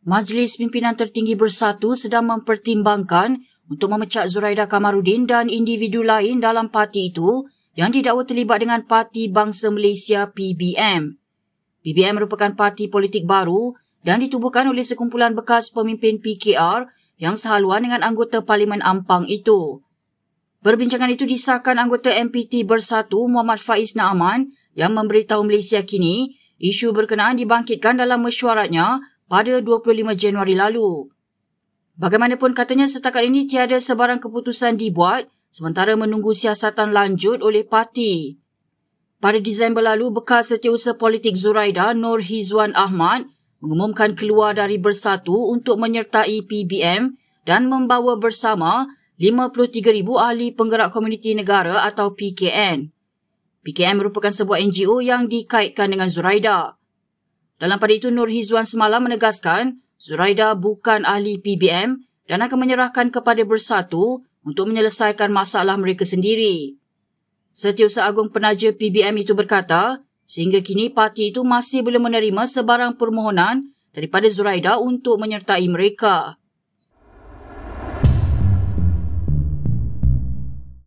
Majlis Pimpinan Tertinggi Bersatu sedang mempertimbangkan untuk memecat Zuraida Kamarudin dan individu lain dalam parti itu yang didakwa terlibat dengan Parti Bangsa Malaysia PBM. PBM merupakan parti politik baru dan ditubuhkan oleh sekumpulan bekas pemimpin PKR yang sehaluan dengan anggota Parlimen Ampang itu. Perbincangan itu disahkan anggota MPT Bersatu Muhammad Faiz Naaman yang memberitahu Malaysia kini isu berkenaan dibangkitkan dalam mesyuaratnya pada 25 Januari lalu. Bagaimanapun katanya setakat ini tiada sebarang keputusan dibuat sementara menunggu siasatan lanjut oleh parti. Pada Disember lalu, bekas setiausaha politik Zuraida Nur Hizwan Ahmad mengumumkan keluar dari Bersatu untuk menyertai PBM dan membawa bersama 53,000 ahli penggerak komuniti negara atau PKN. PKN merupakan sebuah NGO yang dikaitkan dengan Zuraida. Dalam pada itu, Nur Hizwan semalam menegaskan Zuraida bukan ahli PBM dan akan menyerahkan kepada Bersatu untuk menyelesaikan masalah mereka sendiri. Setiausaha Agung Penaja PBM itu berkata, sehingga kini parti itu masih belum menerima sebarang permohonan daripada Zuraida untuk menyertai mereka.